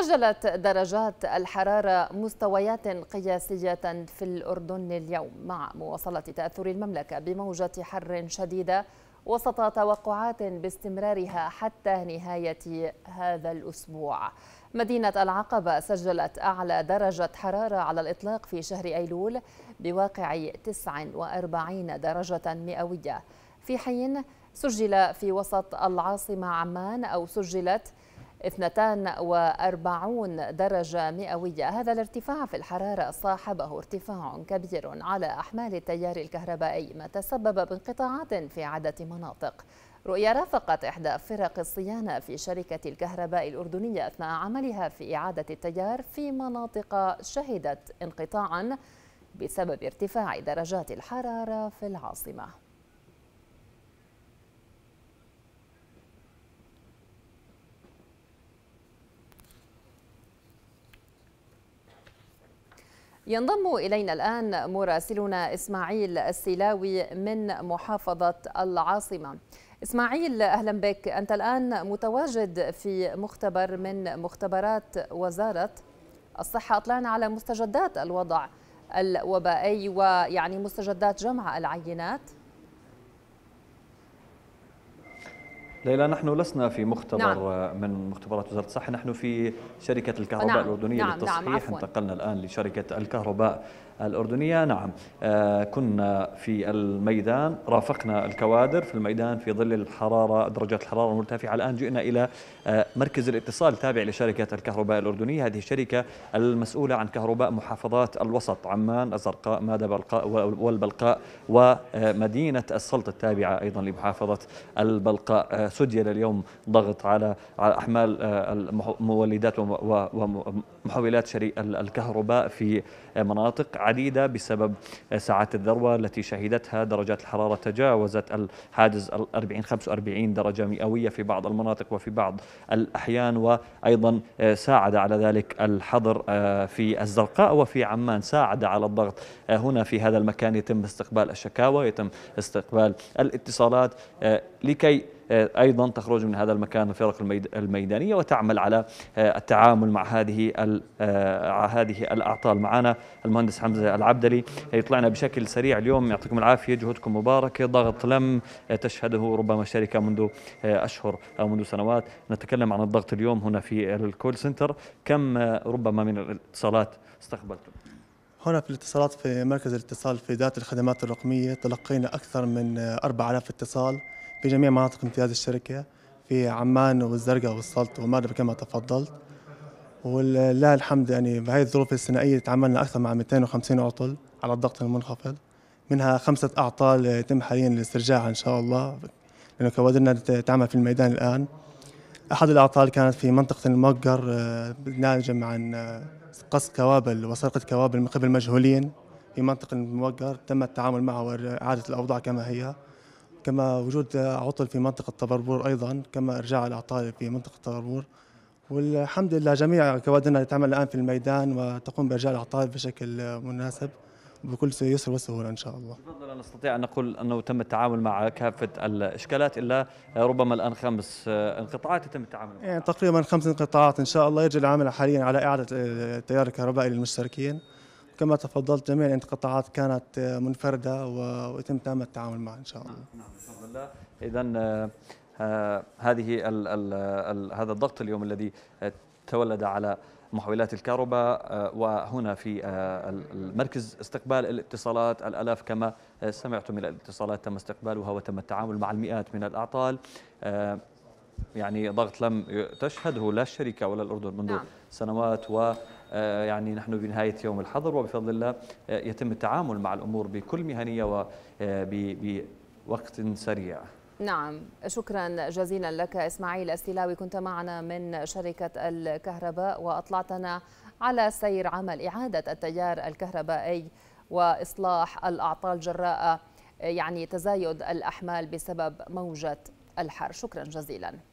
سجلت درجات الحرارة مستويات قياسية في الأردن اليوم مع مواصلة تأثر المملكة بموجة حر شديدة وسط توقعات باستمرارها حتى نهاية هذا الأسبوع مدينة العقبة سجلت أعلى درجة حرارة على الإطلاق في شهر أيلول بواقع 49 درجة مئوية في حين سجل في وسط العاصمة عمان أو سجلت 42 درجة مئوية هذا الارتفاع في الحرارة صاحبه ارتفاع كبير على أحمال التيار الكهربائي ما تسبب بانقطاعات في عدة مناطق رؤيا رافقت إحدى فرق الصيانة في شركة الكهرباء الأردنية أثناء عملها في إعادة التيار في مناطق شهدت انقطاعا بسبب ارتفاع درجات الحرارة في العاصمة ينضم إلينا الآن مراسلنا إسماعيل السلاوي من محافظة العاصمة إسماعيل أهلا بك أنت الآن متواجد في مختبر من مختبرات وزارة الصحة أطلعنا على مستجدات الوضع الوبائي ويعني مستجدات جمع العينات ليلى نحن لسنا في مختبر نعم. من مختبرات وزاره الصحه نحن في شركه الكهرباء نعم. الاردنيه نعم. للتصحيح نعم. انتقلنا الان لشركه الكهرباء الاردنيه نعم آه كنا في الميدان رافقنا الكوادر في الميدان في ظل الحراره درجات الحراره المرتفعه الان جئنا الى آه مركز الاتصال تابع لشركه الكهرباء الاردنيه هذه الشركه المسؤوله عن كهرباء محافظات الوسط عمان الزرقاء مادة بلقاء والبلقاء ومدينه السلط التابعه ايضا لمحافظه البلقاء آه، سجل اليوم ضغط على على احمال آه، المولدات محولات شريء الكهرباء في آه، مناطق عديدة بسبب آه، ساعات الذروة التي شهدتها درجات الحرارة تجاوزت الحاجز 40 45 درجة مئوية في بعض المناطق وفي بعض الأحيان وأيضا آه، ساعد على ذلك الحظر في الزرقاء وفي عمان ساعد على الضغط هنا في هذا المكان يتم استقبال الشكاوى يتم استقبال الاتصالات لكي أيضا تخرج من هذا المكان الفرق الميدانية وتعمل على التعامل مع هذه آه، هذه الأعطال معنا المهندس حمزة العبدلي يطلعنا بشكل سريع اليوم يعطيكم العافية جهودكم مباركة ضغط لم تشهده ربما الشركة منذ آه، أشهر أو منذ سنوات نتكلم عن الضغط اليوم هنا في الكول سنتر كم آه، ربما من الاتصالات استقبلتم هنا في الاتصالات في مركز الاتصال في ذات الخدمات الرقمية تلقينا أكثر من 4000 اتصال في جميع مناطق امتياز الشركة في عمان والزرقاء والسلط ومأرب كما تفضلت ولله الحمد يعني بهذه الظروف الثنائيه تعاملنا اكثر مع 250 عطل على الضغط المنخفض منها خمسه اعطال يتم حاليا الاسترجاع ان شاء الله لانه كوادرنا تعمل في الميدان الان احد الاعطال كانت في منطقه المقر آه، ناجم عن آه، قص كوابل وسرقه كوابل من قبل مجهولين في منطقه المقر تم التعامل معها واعاده الاوضاع كما هي كما وجود عطل في منطقه طبربور ايضا كما ارجاع الاعطال في منطقه طبربور والحمد لله جميع كوادرنا تعمل الآن في الميدان وتقوم بإرجاع الأعطال بشكل مناسب بكل يسر وسهوله ان شاء الله. بفضل لا نستطيع ان نقول انه تم التعامل مع كافه الاشكالات الا ربما الان خمس انقطاعات يتم التعامل معها. يعني تقريبا خمس انقطاعات ان شاء الله يجري العمل حاليا على اعاده التيار آه، الكهربائي للمشتركين. كما تفضلت جميع الانقطاعات كانت آه، منفرده ويتم تم التعامل معها ان شاء الله. نعم, نعم، بفضل الله اذا آه، آه، هذه الـ الـ الـ هذا الضغط اليوم الذي تولد على محولات الكهرباء آه، وهنا في آه، المركز استقبال الاتصالات الألاف كما سمعتم من الاتصالات تم استقبالها وتم التعامل مع المئات من الأعطال يعني ضغط لم تشهده لا الشركة ولا الأردن منذ نعم. سنوات و يعني نحن بنهاية يوم الحظر وبفضل الله يتم التعامل مع الأمور بكل مهنية وبوقت سريع نعم شكرا جزيلا لك إسماعيل السلاوي كنت معنا من شركة الكهرباء وأطلعتنا على سير عمل إعادة التيار الكهربائي وإصلاح الأعطال جراء يعني تزايد الأحمال بسبب موجة الحر شكرا جزيلا